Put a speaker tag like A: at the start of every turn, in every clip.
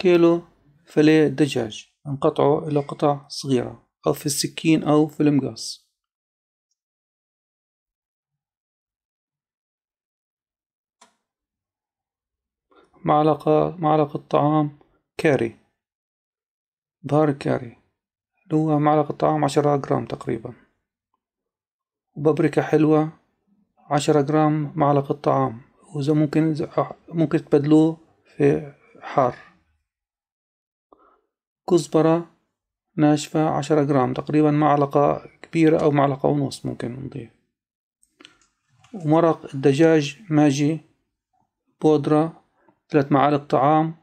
A: كيلو فلي دجاج انقطعه إلى قطع صغيرة أو في السكين أو في المقص معلقة معلقة طعام كاري ظهر كاري اللي هو معلقة طعام عشرة جرام تقريبا وبابريكا حلوة عشرة جرام معلقة طعام وإذا ممكن ممكن تبدلوه في حار كزبرة ناشفة عشرة جرام تقريبا معلقة كبيرة أو معلقة ونص ممكن نضيف ومرق الدجاج ماجي بودرة ثلاث معالق طعام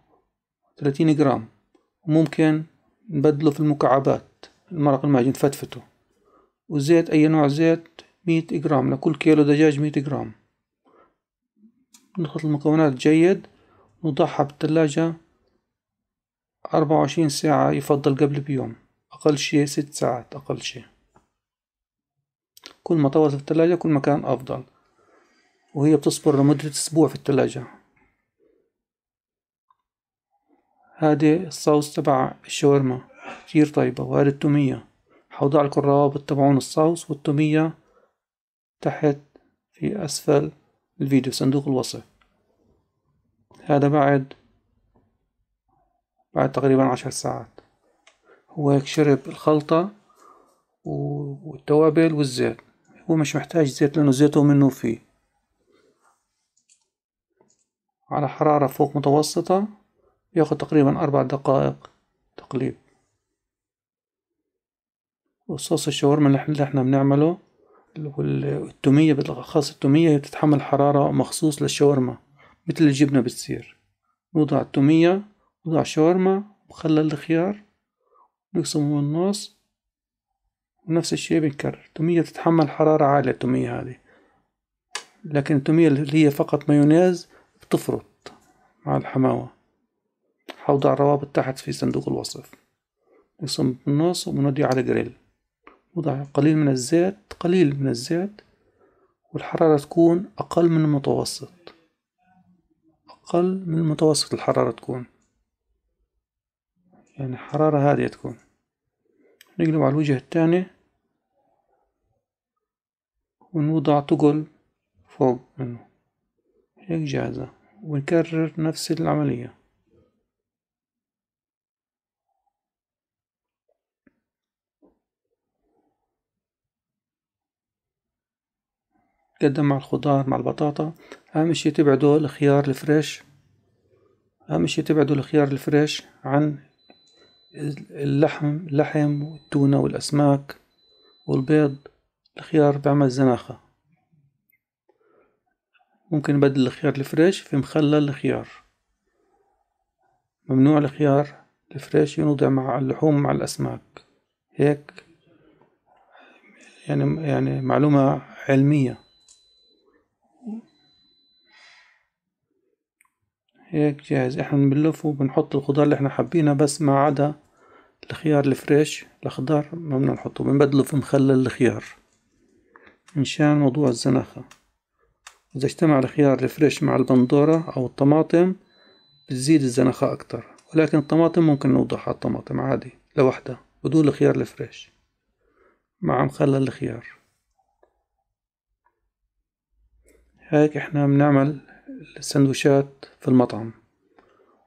A: ثلاثين جرام وممكن نبدله في المكعبات المرق الماجي نفتفته وزيت أي نوع زيت مية جرام لكل كيلو دجاج مية جرام نخلط المكونات جيد ونضعها بالثلاجة أربعة وعشرين ساعة يفضل قبل بيوم أقل شي ست ساعات أقل شي كل ما طولت في التلاجة كل ما كان أفضل وهي بتصبر لمدة أسبوع في التلاجة هذه الصوص تبع الشاورما كتير طيبة وهذه التومية حوضع لكم الروابط تبعون الصوص والتومية تحت في أسفل الفيديو صندوق الوصف هذا بعد بعد تقريبا عشر ساعات هو هيك شرب الخلطة والتوابل والزيت هو مش محتاج زيت لأنه زيته منه فيه على حرارة فوق متوسطة ياخد تقريبا أربع دقائق تقليب وصوص الشاورما اللي احنا بنعمله والتومية بالأخص التومية هي بتتحمل حرارة مخصوص للشاورما مثل الجبنة بتصير نوضع التومية نضع شاورما مخلل الخيار نقسمه بالنص ونفس الشيء بنكرر التومية تتحمل حرارة عالية التومية هذه لكن التومية اللي هي فقط مايونيز بتفرط مع الحماوة حوضع الروابط تحت في صندوق الوصف نقسم بالنص ونودي على جريل وضع قليل من الزيت قليل من الزيت والحرارة تكون أقل من المتوسط أقل من المتوسط الحرارة تكون يعني حرارة هادية تكون نقلب على الوجه الثاني ونوضع تقل فوق منه هيك جاهزة ونكرر نفس العملية قدم مع الخضار مع البطاطا أهم شي تبعدوا الخيار الفريش أهم شي تبعدوا الخيار الفريش عن اللحم اللحم والتونة والأسماك والبيض الخيار بعمل زناخة ممكن نبدل الخيار الفريش في مخلل الخيار ممنوع الخيار الفريش ينوضع مع اللحوم مع الأسماك هيك يعني يعني معلومة علمية هيك إيه، جاهز احنا بنلف وبنحط الخضار اللي احنا حابينها بس ما عدا الخيار الفريش الخضار بدنا نحطه بنبدله في مخلل الخيار مشان موضوع الزنخة إذا اجتمع الخيار الفريش مع البندورة أو الطماطم بتزيد الزنخة أكتر ولكن الطماطم ممكن على الطماطم عادي لوحدها بدون الخيار الفريش مع مخلل الخيار هيك احنا بنعمل السندوشات في المطعم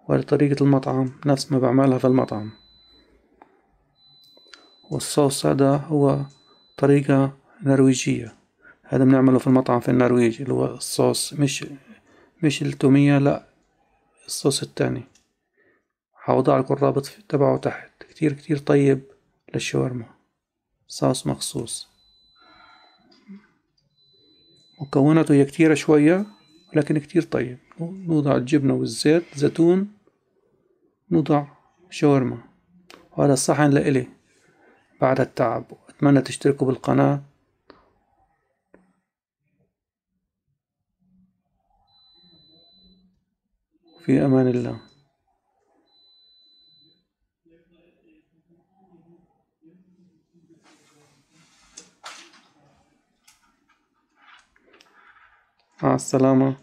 A: وطريقة المطعم نفس ما بعملها في المطعم والصوص هذا هو طريقة نرويجية هذا بنعمله في المطعم في النرويج اللي هو الصوص مش مش التومية لا الصوص التاني هوضع لكم الرابط تبعه تحت كتير كتير طيب للشاورما صوص مخصوص مكوناته هي كتيرة شوية ولكن كتير طيب نوضع الجبنة والزيت زيتون نوضع شاورما وهذا الصحن لإلي بعد التعب أتمنى تشتركوا بالقناة في أمان الله مع السلامة